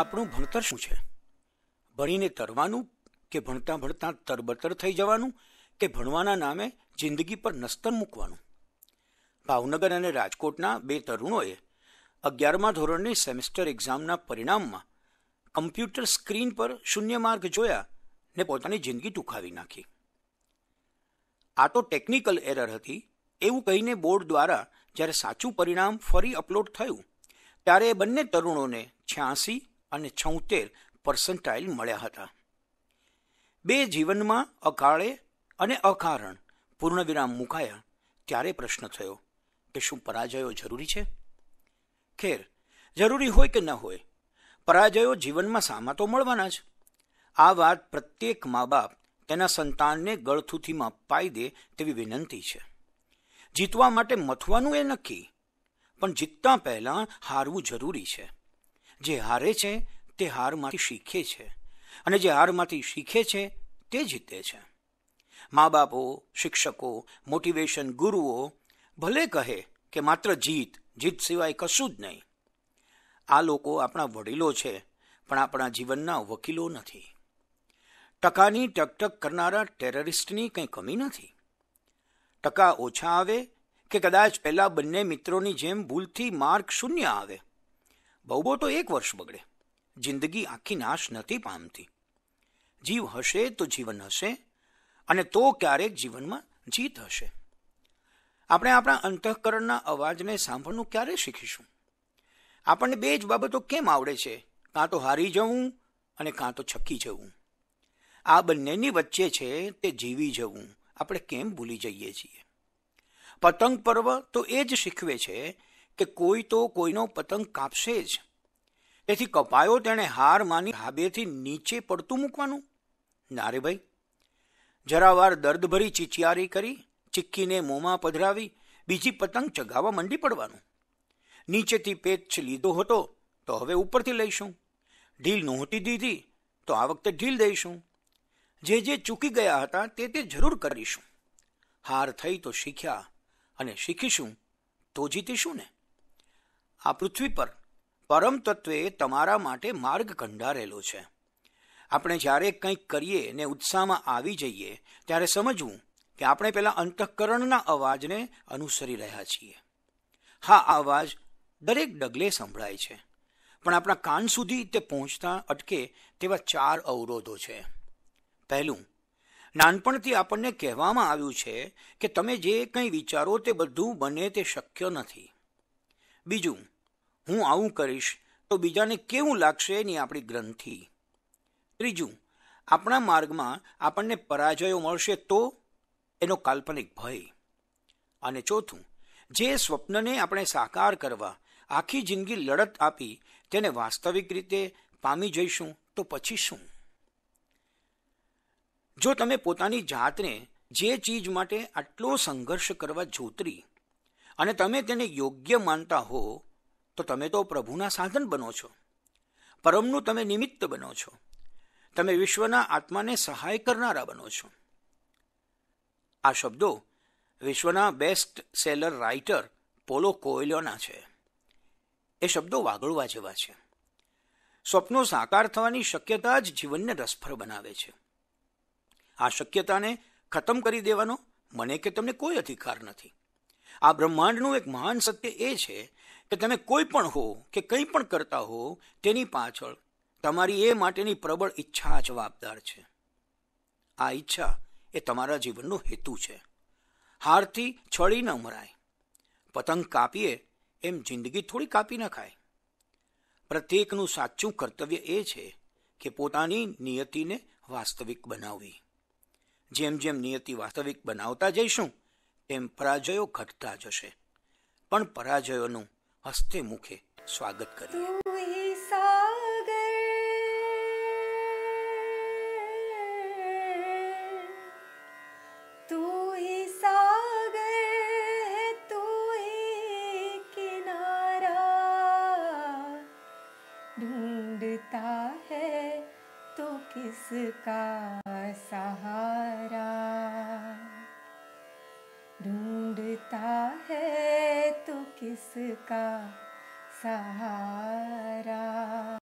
આપણું ભણતર શું છે ભણીને તરવાનું કે ભણતા ભણતા તરબતર થઈ જવાનું કે ભણવાના નામે જિંદગી પર નસ્તર મૂકવાનું ભાવનગર અને રાજકોટના બે તરુણોએ અગિયારમા ધોરણની સેમેસ્ટર એક્ઝામના પરિણામમાં કમ્પ્યુટર સ્ક્રીન પર શૂન્ય માર્ક જોયા ને પોતાની જિંદગી ટૂંકાવી નાખી આ તો ટેકનિકલ એરર હતી એવું કહીને બોર્ડ દ્વારા જ્યારે સાચું પરિણામ ફરી અપલોડ થયું ત્યારે એ બંને તરુણોને છ્યાસી અને છોતેર પર્સન્ટાઇલ મળ્યા હતા બે જીવનમાં અકાળે અને અકારણ પૂર્ણવિરામ મુકાયા ત્યારે પ્રશ્ન થયો કે શું પરાજયો જરૂરી છે ખેર જરૂરી હોય કે ન હોય પરાજયો જીવનમાં સામા તો મળવાના જ આ વાત પ્રત્યેક મા બાપ તેના સંતાનને ગળથુથીમાં પાઈ દે તેવી વિનંતી છે જીતવા માટે મથવાનું એ નક્કી પણ જીતતા પહેલાં હારવું જરૂરી છે જે હારે છે તે હારમાંથી શીખે છે અને જે હારમાંથી શીખે છે તે જીતે છે મા બાપો શિક્ષકો મોટિવેશન ગુરુઓ ભલે કહે કે માત્ર જીત જીત સિવાય કશું જ નહીં આ લોકો આપણા વડીલો છે પણ આપણા જીવનના વકીલો નથી ટકાની ટકટક કરનારા ટેરરિસ્ટની કંઈ કમી નથી ટકા ઓછા આવે કે કદાચ પહેલાં બંને મિત્રોની જેમ ભૂલથી માર્ક શૂન્ય આવે બહુબો તો એક વર્ષ બગડે જિંદગી આખી નાશ નથી પામતી જીવ હશે તો જીવન હશે અને તો ક્યારેક જીવનમાં જીત હશે આપણે આપણા અંતઃકરણના અવાજને સાંભળવું ક્યારે શીખીશું આપણને બે જ બાબતો કેમ આવડે છે કાં તો હારી જવું અને કાં તો છકી જવું આ બંનેની વચ્ચે છે તે જીવી જવું આપણે કેમ ભૂલી જઈએ છીએ પતંગ પર્વ તો એ જ શીખવે છે કે કોઈ તો કોઈનો પતંગ કાપશે જ તેથી કપાયો તેણે હાર માની હાબેથી નીચે પડતું મૂકવાનું નારે રે ભાઈ જરાવાર દર્દભરી ચિચિયારી કરી ચિક્કીને મોંમાં પધરાવી બીજી પતંગ ચગાવવા મંડી પડવાનું નીચેથી પેચ લીધો હતો તો હવે ઉપરથી લઈશું ઢીલ નહોતી દીધી તો આ વખતે ઢીલ દઈશું જે જે ચૂકી ગયા હતા તે તે જરૂર કરીશું હાર થઈ તો શીખ્યા અને શીખીશું તો જીતીશું ને આ પૃથ્વી પર પરમ તત્વે તમારા માટે માર્ગ કંડારેલો છે આપણે જ્યારે કંઈક કરીએ ને ઉત્સાહમાં આવી જઈએ ત્યારે સમજવું કે આપણે પહેલાં અંતઃકરણના અવાજને અનુસરી રહ્યા છીએ હા આ અવાજ દરેક ડગલે સંભળાય છે પણ આપણા કાન સુધી તે પહોંચતા અટકે તેવા ચાર અવરોધો છે પહેલું નાનપણથી આપણને કહેવામાં આવ્યું છે કે તમે જે કંઈ વિચારો તે બધું બને તે શક્ય નથી બીજું હું આવું કરીશ તો બીજાને કેવું લાગશે એની આપણી ગ્રંથિ ત્રીજું આપણા માર્ગમાં આપણને પરાજયો મળશે તો એનો કાલ્પનિક ભય અને ચોથું જે સ્વપ્નને આપણે સાકાર કરવા આખી જિંદગી લડત આપી તેને વાસ્તવિક રીતે પામી જઈશું તો પછી શું જો તમે પોતાની જાતને જે ચીજ માટે આટલો સંઘર્ષ કરવા જોતરી અને તમે તેને યોગ્ય માનતા હો તો તમે તો પ્રભુના સાધન બનો છો પરમનું તમે નિમિત્ત બનો છો તમે વિશ્વના આત્માને સહાય કરનારા બનો છો આ શબ્દો વિશ્વના બેસ્ટ સેલર રાઇટર પોલો કોયલોના છે એ શબ્દો વાગળવા જેવા છે સ્વપ્નો સાકાર થવાની શક્યતા જ જીવનને રસભર બનાવે છે આ શક્યતાને ખતમ કરી દેવાનો મને કે તમને કોઈ અધિકાર નથી આ બ્રહ્માંડનું એક મહાન સત્ય એ છે કે તમે કોઈ પણ હો કે કંઈ પણ કરતા હો તેની પાછળ તમારી એ માટેની પ્રબળ ઈચ્છા જવાબદાર છે આ ઈચ્છા એ તમારા જીવનનો હેતુ છે હારથી છળી ન મરાય પતંગ કાપીએ એમ જિંદગી થોડી કાપી નખાય પ્રત્યેકનું સાચું કર્તવ્ય એ છે કે પોતાની નિયતિને વાસ્તવિક બનાવવી જેમ જેમ નિયતિ વાસ્તવિક બનાવતા જઈશું તેમ પરાજયો ઘટતા જશે પણ પરાજયોનું હસ્તે મુખે સ્વાગત કરીએ ढूंढता है तो किसका सहारा का सहारा